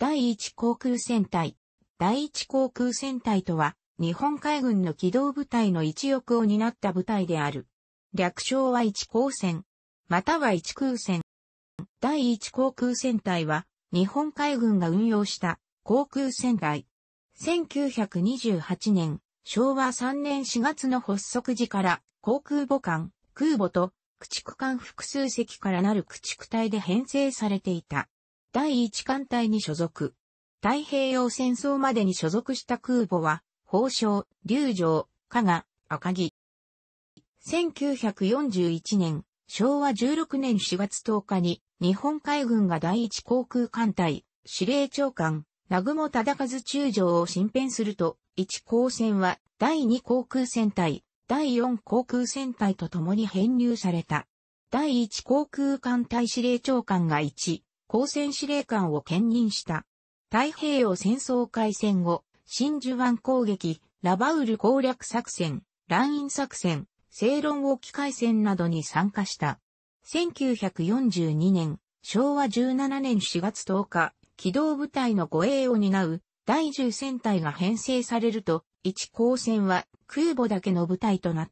第1航空戦隊。第1航空戦隊とは、日本海軍の機動部隊の一翼を担った部隊である。略称は一航戦、または一空戦。第1航空戦隊は、日本海軍が運用した航空戦隊。1928年、昭和3年4月の発足時から航空母艦、空母と駆逐艦複数隻からなる駆逐隊で編成されていた。第一艦隊に所属。太平洋戦争までに所属した空母は、宝生、龍城、加賀、赤城。1941年、昭和16年4月10日に、日本海軍が第一航空艦隊、司令長官、南雲忠和中将を新編すると、1航戦は第2航空戦隊、第4航空戦隊と共に編入された。第1航空艦隊司令長官が1、高専司令官を兼任した。太平洋戦争開戦後、真珠湾攻撃、ラバウル攻略作戦、ライン作戦、正論沖海戦などに参加した。1942年、昭和17年4月10日、機動部隊の護衛を担う第10戦隊が編成されると、1高戦は空母だけの部隊となっ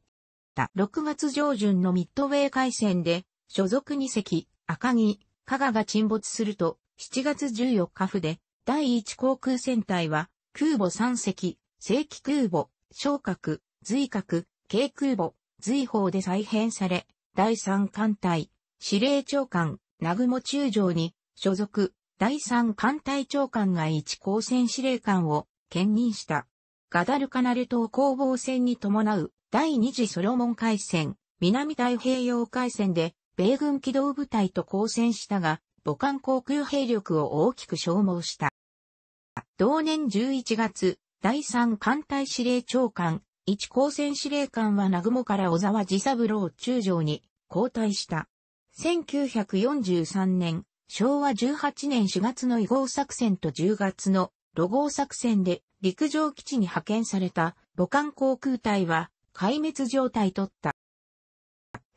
た。6月上旬のミッドウェー海戦で、所属2隻、赤城、加賀が沈没すると、7月14日府で、第1航空戦隊は、空母3隻、正規空母、昇格、随格、軽空母、随砲で再編され、第3艦隊、司令長官、南雲中将に、所属、第3艦隊長官が1航戦司令官を兼任した。ガダルカナル島攻防戦に伴う第2次ソロモン海戦、南太平洋海戦で米軍機動部隊と交戦したが、母艦航空兵力を大きく消耗した。同年11月、第3艦隊司令長官、一高専司令官は南雲から小沢治三郎中将に交代した。1943年、昭和18年4月の移号作戦と10月の路号作戦で陸上基地に派遣された母艦航空隊は壊滅状態とった。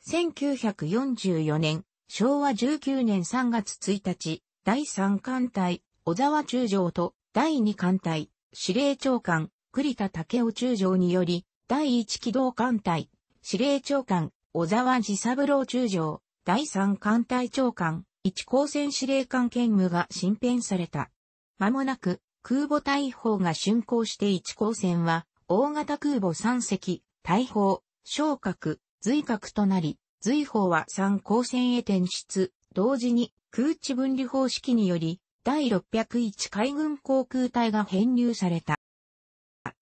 1944年、昭和19年3月1日、第3艦隊、小沢中将と、第2艦隊、司令長官、栗田武雄中将により、第1機動艦隊、司令長官、小沢治三郎中将、第3艦隊長官、一高戦司令官兼務が新編された。間もなく、空母大砲が竣工して一高戦は、大型空母3隻、大砲、昇格、随格となり、随法は三光線へ転出、同時に空地分離方式により、第601海軍航空隊が編入された。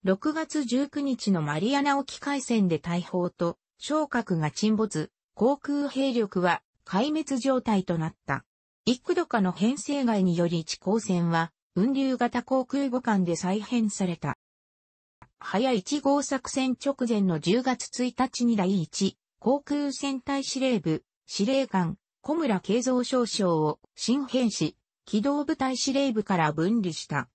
6月19日のマリアナ沖海戦で大砲と昇格が沈没、航空兵力は壊滅状態となった。幾度かの編成外により一航線は、運流型航空母艦で再編された。早1号作戦直前の10月1日に第1航空戦隊司令部司令官小村慶三少将を新編し、機動部隊司令部から分離した。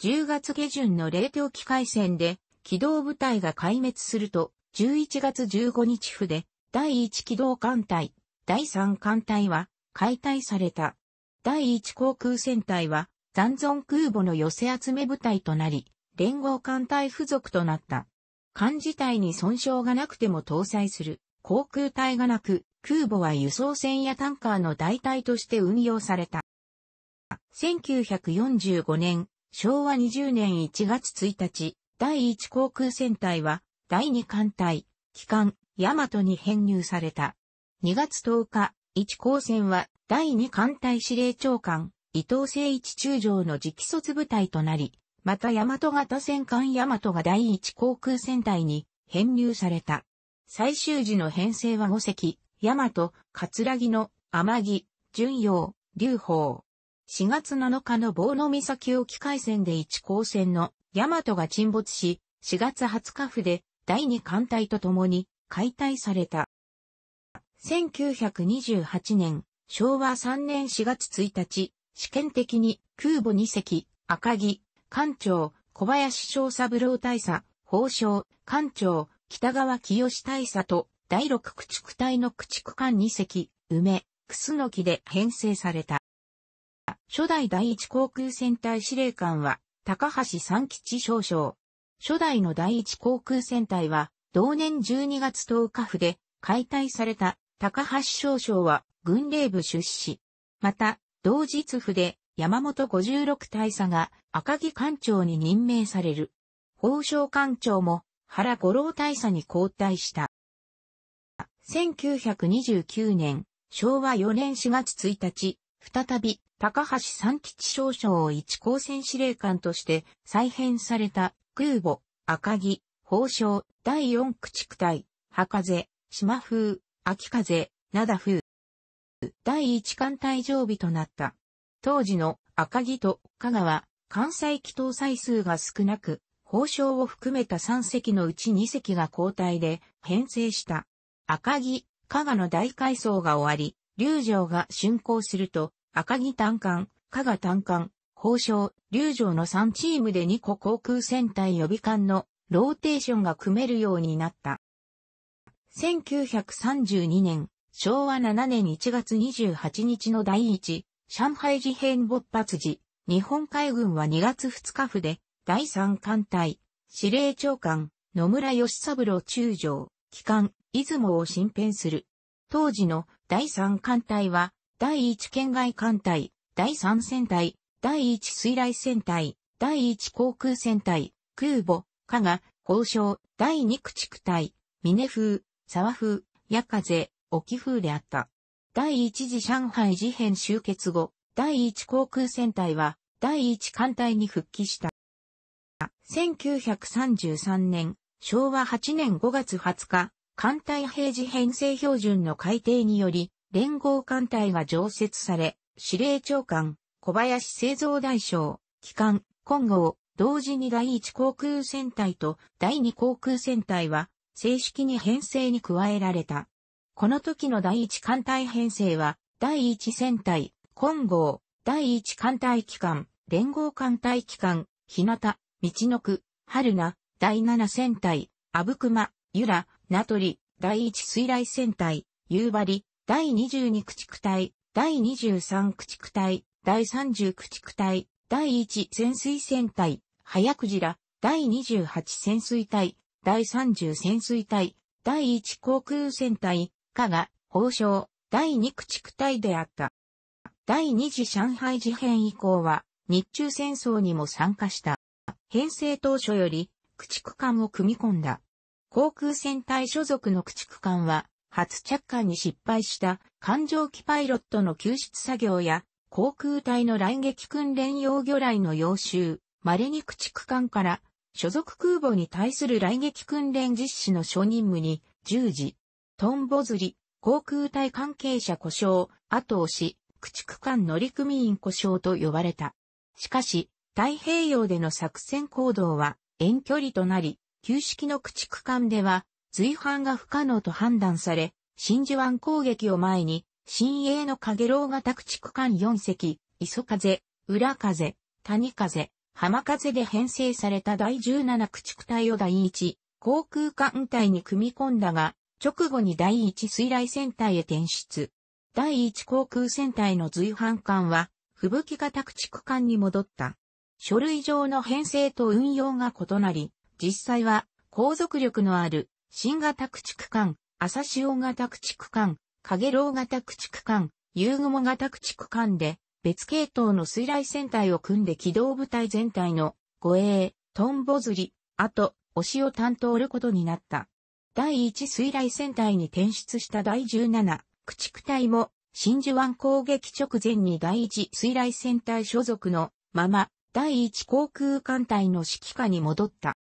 10月下旬の冷凍機械戦で機動部隊が壊滅すると、11月15日府で第1機動艦隊、第3艦隊は解体された。第1航空戦隊は残存空母の寄せ集め部隊となり、連合艦隊付属となった。艦自体に損傷がなくても搭載する航空隊がなく、空母は輸送船やタンカーの代替として運用された。1945年、昭和20年1月1日、第1航空戦隊は、第2艦隊、機関、大和に編入された。2月10日、1航戦は、第2艦隊司令長官、伊藤誠一中将の直卒部隊となり、また大和型戦艦大和が第一航空戦隊に編入された。最終時の編成は5隻、大和、葛城の、天城、巡陽、劉邦。4月7日の棒の岬沖海戦で一航船の大和が沈没し、4月20日府で第二艦隊と共に解体された。1928年、昭和3年4月1日、試験的に空母2隻、赤城、艦長、小林翔三郎大佐、法相、艦長、北川清大佐と、第六駆逐隊の駆逐艦二隻、梅、楠木で編成された。初代第一航空戦隊司令官は、高橋三吉少将。初代の第一航空戦隊は、同年12月10日府で解体された高橋少将は軍令部出資。また、同日府で山本56大佐が赤木艦長に任命される。法相艦長も原五郎大佐に交代した。1929年、昭和4年4月1日、再び高橋三吉少将を一高専司令官として再編された空母、赤木、宝章、第四駆逐隊、博士、島風、秋風、灘風。第一艦隊常備となった。当時の赤城と香川、関西旗搭祭数が少なく、法相を含めた3隻のうち2隻が交代で編成した。赤城、加賀の大改装が終わり、龍城が竣工すると、赤城単管、加賀単管、法相、龍城の3チームで2個航空戦隊予備艦のローテーションが組めるようになった。1932年、昭和7年1月28日の第1上海事変勃発時、日本海軍は2月2日府で、第三艦隊、司令長官、野村義三郎中将、機関、出雲を新編する。当時の第三艦隊は、第一県外艦隊、第三戦隊、第一水雷戦隊、第一航空戦隊、空母、加賀、交渉、第二駆逐隊、峰風、沢風、夜風、沖風であった。第一次上海事変終結後、第一航空戦隊は、第一艦隊に復帰した。1933年、昭和8年5月20日、艦隊平時編成標準の改定により、連合艦隊が常設され、司令長官、小林製造大将、機関、今後、同時に第一航空戦隊と第二航空戦隊は、正式に編成に加えられた。この時の第一艦隊編成は、第一戦隊、金剛、第一艦隊機関、連合艦隊機関、日向、道の区、春名、第七戦隊、阿武隈、由良、名取、第一水雷戦隊、夕張、第22駆逐隊、第23駆逐隊、第30駆逐隊、第1潜水戦隊、早くじら、第28潜水隊、第30潜水隊、第1航空戦隊、下が、法相、第2駆逐隊であった。第2次上海事変以降は、日中戦争にも参加した。編成当初より、駆逐艦を組み込んだ。航空戦隊所属の駆逐艦は、初着艦に失敗した艦上機パイロットの救出作業や、航空隊の来撃訓練用魚雷の要集、稀に駆逐艦から、所属空母に対する来撃訓練実施の初任務に従事。トンボ釣り、航空隊関係者故障、後押し、駆逐艦乗組員故障と呼ばれた。しかし、太平洋での作戦行動は遠距離となり、旧式の駆逐艦では、随伴が不可能と判断され、真珠湾攻撃を前に、新鋭の影楼型駆逐艦4隻、磯風、裏風、谷風、浜風で編成された第17駆逐隊を第1、航空艦隊に組み込んだが、直後に第一水雷戦隊へ転出。第一航空戦隊の随伴艦は、吹雪型駆逐艦に戻った。書類上の編成と運用が異なり、実際は、航続力のある、新型駆逐艦、朝潮型駆逐艦、影楼型駆逐艦、夕雲型駆逐艦で、別系統の水雷戦隊を組んで機動部隊全体の護衛、トンボ釣り、あと、推しを担当ることになった。第1水雷戦隊に転出した第17駆逐隊も真珠湾攻撃直前に第1水雷戦隊所属のまま第1航空艦隊の指揮下に戻った。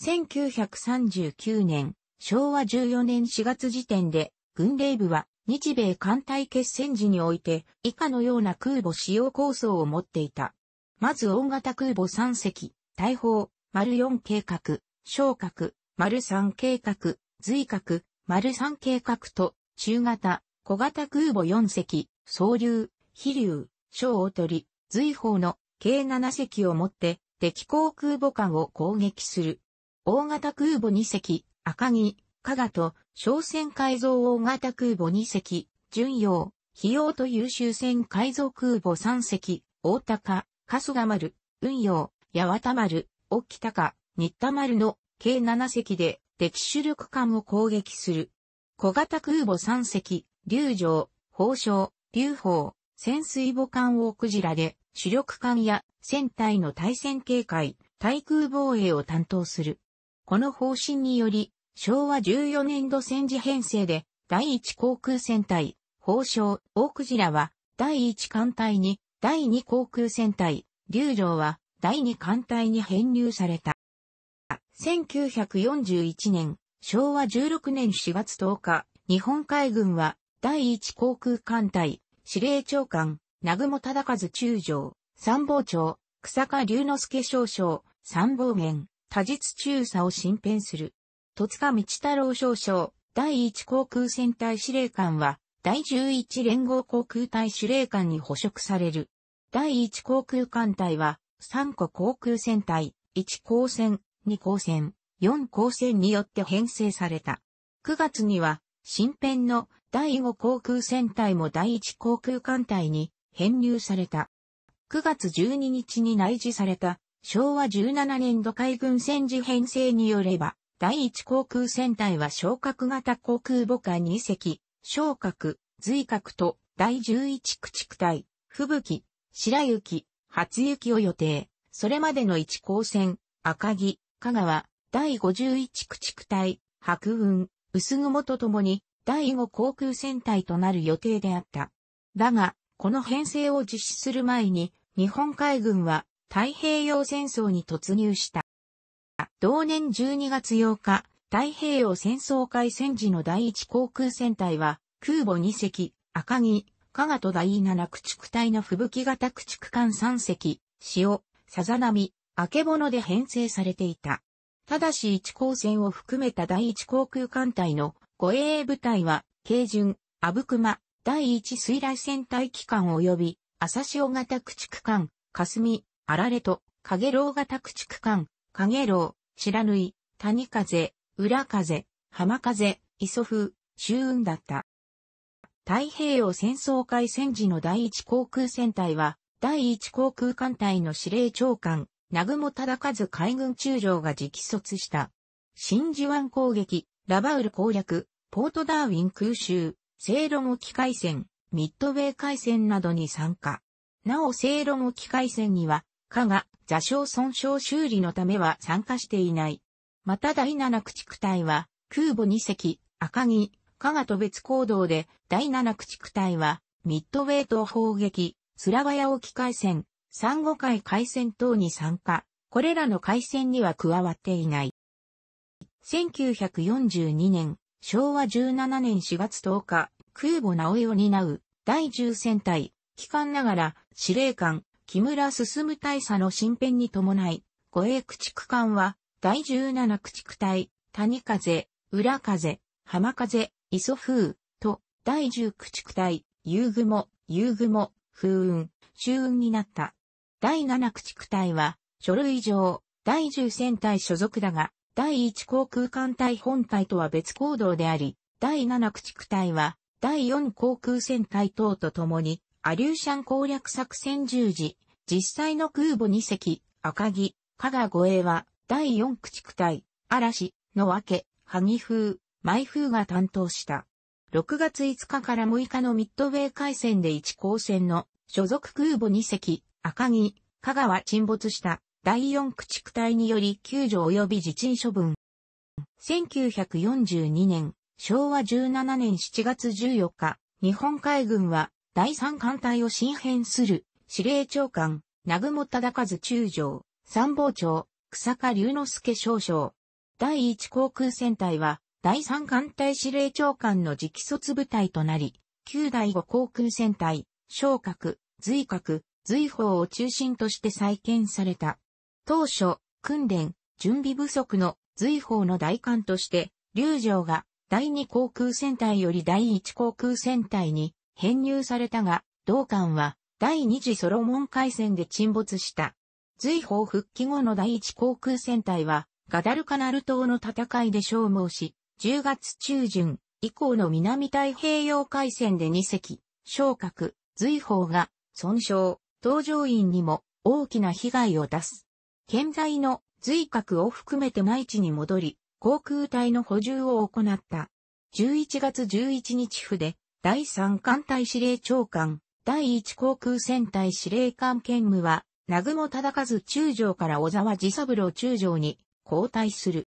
1939年、昭和14年4月時点で、軍令部は日米艦隊決戦時において以下のような空母使用構想を持っていた。まず大型空母3隻、大砲、丸4計画、昇格、丸三計画、随格、丸三計画と、中型、小型空母4隻、総流、飛流、小を取り、随砲の計7隻を持って敵航空母艦を攻撃する。大型空母2隻、赤城、加賀と、商船改造大型空母2隻、巡洋、費用と優秀船改造空母3隻、大高、春日丸、運用、八幡丸、沖高、新田丸の計7隻で敵主力艦を攻撃する。小型空母3隻、竜城、宝章、竜宝、潜水母艦をクジラで、主力艦や船体の対戦警戒、対空防衛を担当する。この方針により、昭和14年度戦時編成で、第1航空戦隊、宝章、大クジラは、第1艦隊に、第2航空戦隊、竜城は、第2艦隊に編入された。1941年、昭和16年4月10日、日本海軍は、第1航空艦隊、司令長官、南雲忠和中将、参謀長、草加龍之介少将、参謀元、多実中佐を新編する。戸塚道太郎少将、第1航空戦隊司令官は、第11連合航空隊司令官に捕食される。第1航空艦隊は、三個航空戦隊、一航戦、2光線、4光線によって編成された。9月には、新編の第5航空戦隊も第1航空艦隊に編入された。9月12日に内示された昭和17年度海軍戦時編成によれば、第1航空戦隊は昇格型航空母艦2隻、昇格、随格と第11駆逐隊、吹雪、白雪、初雪を予定。それまでの1航線、赤木、香川、第51駆逐隊、白雲、薄雲とともに、第5航空戦隊となる予定であった。だが、この編成を実施する前に、日本海軍は太平洋戦争に突入した。同年12月8日、太平洋戦争開戦時の第1航空戦隊は、空母2隻、赤城、加賀と第7駆逐隊の吹雪型駆逐艦3隻、潮、さざ波、明けぼので編成されていた。ただし一航線を含めた第一航空艦隊の護衛部隊は、軽巡、阿武隈、第一水雷戦隊機関及び、朝潮型駆逐艦、霞、あられと、影楼型駆逐艦、影楼、白縫、い、谷風、裏風、浜風、磯風、周雲だった。太平洋戦争開戦時の第一航空戦隊は、第一航空艦隊の司令長官、南雲忠和海軍中将が直卒した。真珠湾攻撃、ラバウル攻略、ポートダーウィン空襲、セイロン沖海戦、ミッドウェー海戦などに参加。なおセイロン沖海戦には、加賀、座礁損傷修理のためは参加していない。また第七駆逐隊は、空母二隻、赤城、加賀と別行動で、第七駆逐隊は、ミッドウェー島砲撃、スラバヤ沖海戦、産後会海戦等に参加、これらの海戦には加わっていない。1942年、昭和17年4月10日、空母直江を担う第10戦隊、機関ながら司令官、木村進大佐の新編に伴い、護衛駆逐艦は、第17駆逐隊、谷風、裏風、浜風、磯風、と、第10駆逐隊、夕雲、夕雲、風雲、周雲になった。第7駆逐隊は、書類上、第10戦隊所属だが、第1航空艦隊本隊とは別行動であり、第7駆逐隊は、第4航空戦隊等と共に、アリューシャン攻略作戦十字、実際の空母2隻、赤木、加賀護衛は、第4駆逐隊、嵐、の分け、萩風、舞風が担当した。6月5日から6日のミッドウェー海戦で1航戦の所属空母2隻、赤城、香川沈没した第四駆逐隊により救助及び自陳処分。1942年、昭和17年7月14日、日本海軍は第三艦隊を新編する司令長官、南雲忠和中将、参謀長、草加龍之介少将。第一航空戦隊は第三艦隊司令長官の直卒部隊となり、旧第五航空戦隊、昇格、随格、随法を中心として再建された。当初、訓練、準備不足の随法の大艦として、龍城が第二航空戦隊より第一航空戦隊に編入されたが、同艦は第二次ソロモン海戦で沈没した。随法復帰後の第一航空戦隊は、ガダルカナル島の戦いで消耗し、10月中旬以降の南太平洋海戦で2隻、昇格、随法が損傷、搭乗員にも大きな被害を出す。健在の随核を含めて内地に戻り、航空隊の補充を行った。11月11日府で、第3艦隊司令長官、第1航空戦隊司令官兼務は、南雲忠和中将から小沢治三郎中将に交代する。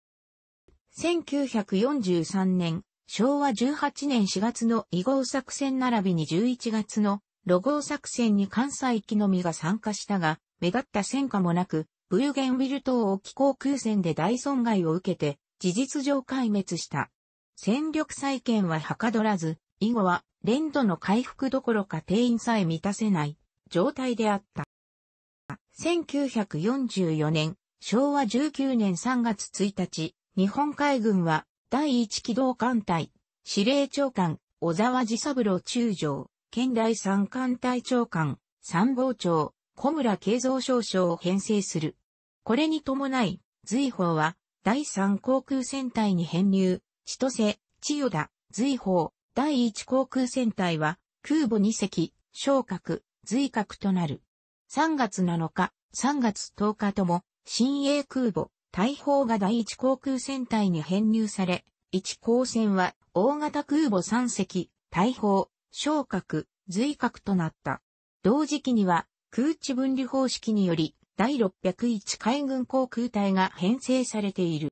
1943年、昭和18年4月の移合作戦並びに11月のロゴー作戦に関西域のみが参加したが、目立った戦果もなく、ブーゲンウィル島沖航空戦で大損害を受けて、事実上壊滅した。戦力再建ははかどらず、以後は、連度の回復どころか定員さえ満たせない状態であった。1944年、昭和19年3月1日、日本海軍は第1機動艦隊、司令長官、小沢治三郎中将、県第三艦隊長官、参謀長、小村慶三少将を編成する。これに伴い、随法は、第三航空戦隊に編入、千歳、千代田、随法、第一航空戦隊は、空母二隻、昇格、随格となる。3月7日、3月10日とも、新鋭空母、大砲が第一航空戦隊に編入され、一航船は、大型空母三隻、大砲、昇格、随格となった。同時期には、空地分離方式により、第601海軍航空隊が編成されている。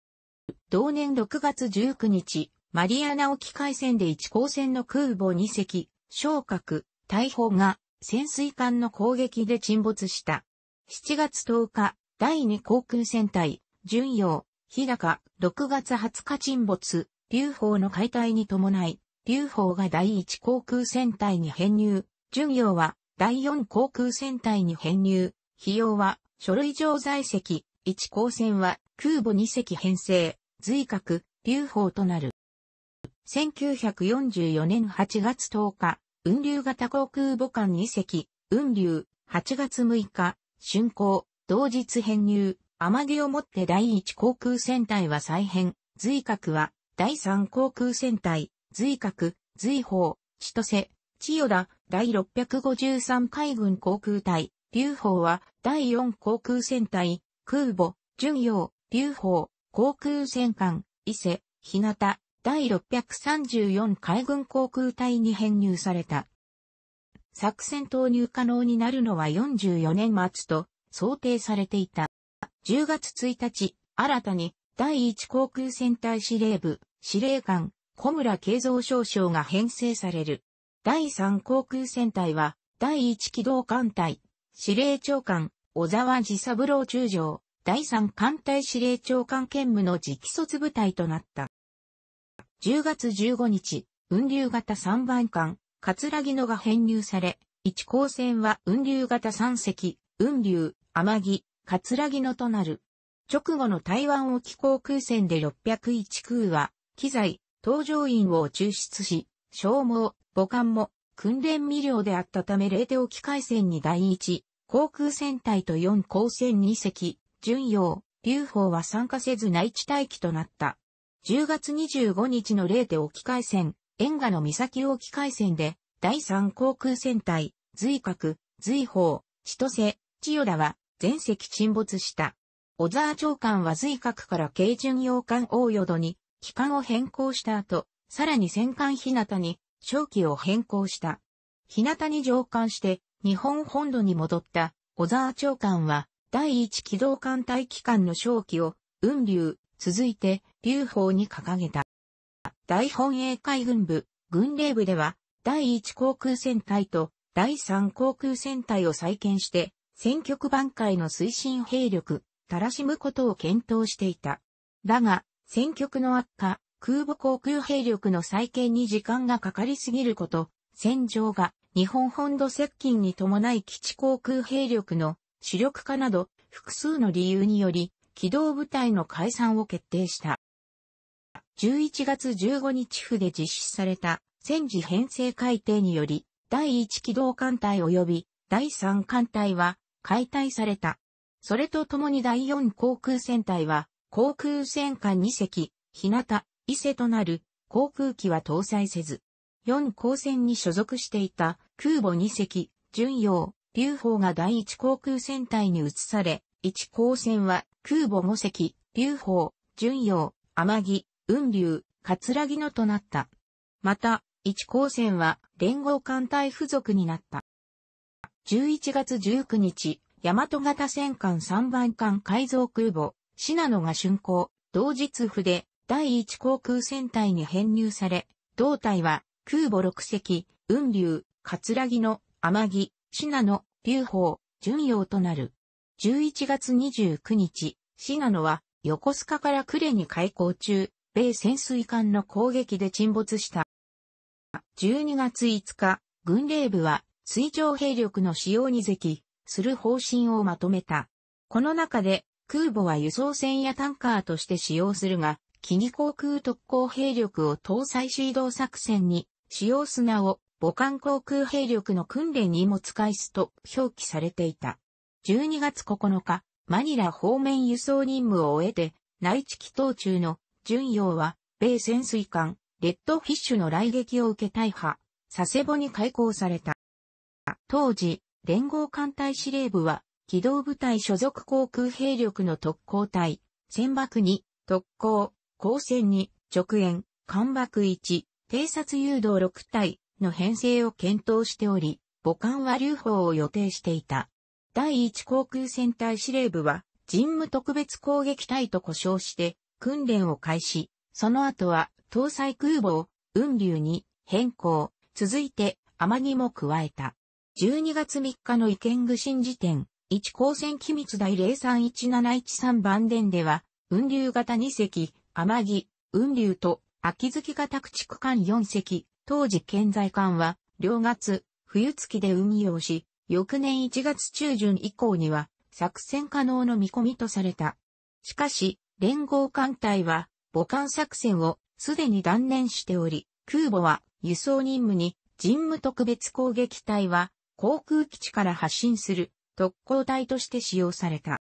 同年6月19日、マリアナ沖海戦で1航船の空母2隻、昇格、大砲が潜水艦の攻撃で沈没した。7月10日、第2航空戦隊、巡洋、日高、6月20日沈没、劉邦の解体に伴い、劉邦が第一航空戦隊に編入、巡洋は第四航空戦隊に編入、費用は書類上在籍、一航船は空母二隻編成、随格、劉邦となる。1944年8月10日、雲流型航空母艦二隻、雲流、8月6日、春航。同日編入、天城をもって第一航空戦隊は再編、随格は第三航空戦隊、随格、随法、千歳、千代田、第653海軍航空隊、劉邦は、第4航空戦隊、空母、巡洋、劉邦、航空戦艦、伊勢、日向、第634海軍航空隊に編入された。作戦投入可能になるのは44年末と想定されていた。10月1日、新たに第1航空戦隊司令部、司令官、小村慶三少将が編成される。第3航空戦隊は、第1機動艦隊、司令長官、小沢治三郎中将、第3艦隊司令長官兼務の直卒部隊となった。10月15日、雲流型3番艦、桂木野が編入され、一航船は雲流型3隻、雲流、天城、桂木野となる。直後の台湾沖航空戦で601空は、機材、搭乗員を抽出し、消耗、母艦も訓練未了であったため冷テ沖海戦に第一、航空戦隊と4航戦2隻、巡洋、流砲は参加せず内地待機となった。10月25日の冷テ沖海戦、沿下の岬沖海戦で、第3航空戦隊、随閣、随邦、千歳、千代田は、全席沈没した。小沢長官は随閣から軽巡洋艦大淀に、期間を変更した後、さらに戦艦日向に、正機を変更した。日向に上艦して、日本本土に戻った、小沢長官は、第一機動艦隊機関の正機を、雲竜、続いて、劉邦に掲げた。大本営海軍部、軍令部では、第一航空戦隊と第三航空戦隊を再建して、戦局挽回の推進兵力、たらしむことを検討していた。だが、戦局の悪化、空母航空兵力の再建に時間がかかりすぎること、戦場が日本本土接近に伴い基地航空兵力の主力化など複数の理由により機動部隊の解散を決定した。11月15日府で実施された戦時編成改定により第1機動艦隊及び第3艦隊は解体された。それとともに第4航空戦隊は航空戦艦2隻、日向、伊勢となる航空機は搭載せず、4航船に所属していた空母2隻、巡洋、劉邦が第1航空戦隊に移され、1航船は空母5隻、劉邦、巡洋、天城、雲竜、葛城のとなった。また、1航船は連合艦隊付属になった。11月19日、大和型戦艦3番艦改造空母、シナノが竣工、同日府で第一航空戦隊に編入され、同隊は空母六隻、雲竜、桂木の天城、ナノ、竜宝、巡洋となる。11月29日、シナノは横須賀から呉に開港中、米潜水艦の攻撃で沈没した。12月5日、軍令部は水上兵力の使用にぜき、する方針をまとめた。この中で空母は輸送船やタンカーとして使用するが、機に航空特攻兵力を搭載し移動作戦に使用砂を母艦航空兵力の訓練にも使いすと表記されていた。12月9日、マニラ方面輸送任務を終えて、内地機等中の巡洋は、米潜水艦、レッドフィッシュの来撃を受け大破、佐世保に開港された。当時、連合艦隊司令部は、機動部隊所属航空兵力の特攻隊、船爆2、特攻、航戦2、直縁、艦爆1、偵察誘導6隊の編成を検討しており、母艦は留保を予定していた。第1航空戦隊司令部は、人務特別攻撃隊と呼称して、訓練を開始。その後は、搭載空母を、雲流に変更。続いて、天にも加えた。12月3日の意見具信時点、1高線機密第031713番電では、雲流型2隻、天城、雲流と、秋月型駆逐艦4隻、当時建在艦は、両月、冬月で運用し、翌年1月中旬以降には、作戦可能の見込みとされた。しかし、連合艦隊は、母艦作戦をすでに断念しており、空母は輸送任務に、人務特別攻撃隊は、航空基地から発進する特攻隊として使用された。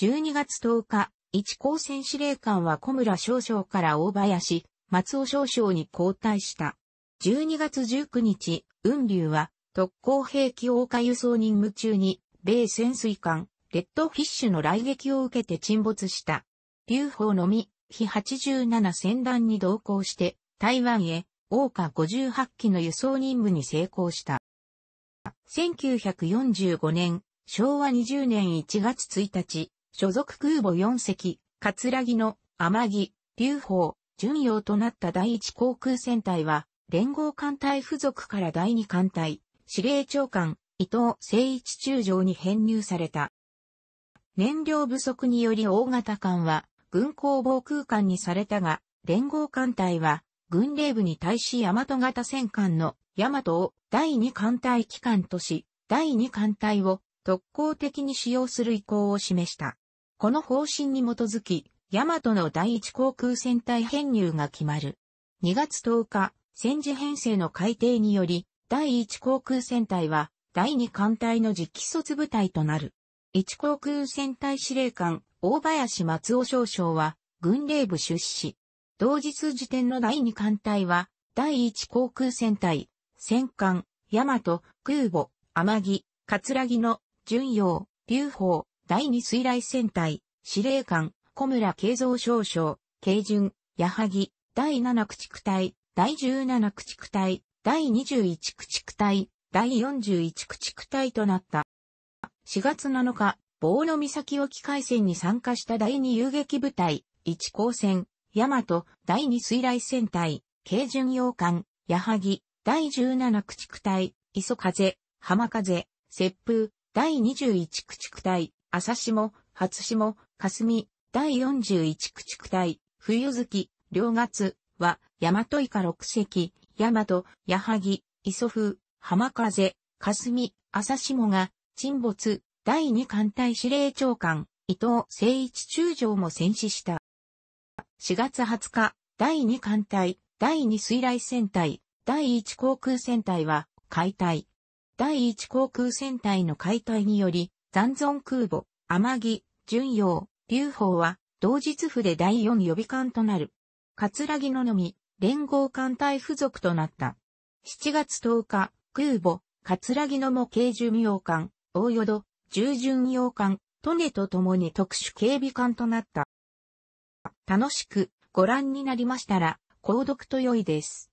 12月10日、一高専司令官は小村少将から大林、松尾少将に交代した。12月19日、雲竜は特攻兵器大化輸送任務中に、米潜水艦、レッドフィッシュの来撃を受けて沈没した。劉邦のみ、非87船団に同行して、台湾へ、大化58機の輸送任務に成功した。1945年、昭和20年1月1日、所属空母4隻、葛城の天城、劉邦、巡洋となった第1航空戦隊は、連合艦隊付属から第2艦隊、司令長官、伊藤誠一中将に編入された。燃料不足により大型艦は、軍港防空艦にされたが、連合艦隊は、軍令部に対し大和型戦艦の大和を第2艦隊機関とし、第2艦隊を特攻的に使用する意向を示した。この方針に基づき、ヤマトの第1航空戦隊編入が決まる。2月10日、戦時編成の改定により、第1航空戦隊は、第2艦隊の実機卒部隊となる。1航空戦隊司令官、大林松尾少将は、軍令部出資。同日時点の第2艦隊は、第1航空戦隊、戦艦、大和、空母、天城、桂木の、巡洋、流砲、第二水雷戦隊、司令官、小村慶三少将、慶順、矢作、第七駆逐隊、第十七駆逐隊、第二十一駆逐隊、第四十一駆逐隊となった。4月7日、棒の岬沖海戦に参加した第二遊撃部隊、一航戦、大和、第二水雷戦隊、軽巡洋艦、矢作、第17駆逐隊、磯風、浜風、雪風、第21駆逐隊、朝下、初下、霞、第41駆逐隊、冬月、両月、は、大和以下六隻、大和、矢作、磯風、浜風、霞、朝下が、沈没、第2艦隊司令長官、伊藤誠一中将も戦死した。4月20日、第2艦隊、第2水雷戦隊、第1航空戦隊は解体。第1航空戦隊の解体により、残存空母、天城、巡洋、劉邦は、同日府で第4予備艦となる。葛城ののみ、連合艦隊付属となった。7月10日、空母、葛城のも軽巡洋艦、大淀、従巡洋艦、トネと共に特殊警備艦となった。楽しくご覧になりましたら、購読と良いです。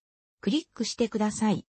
クリックしてください。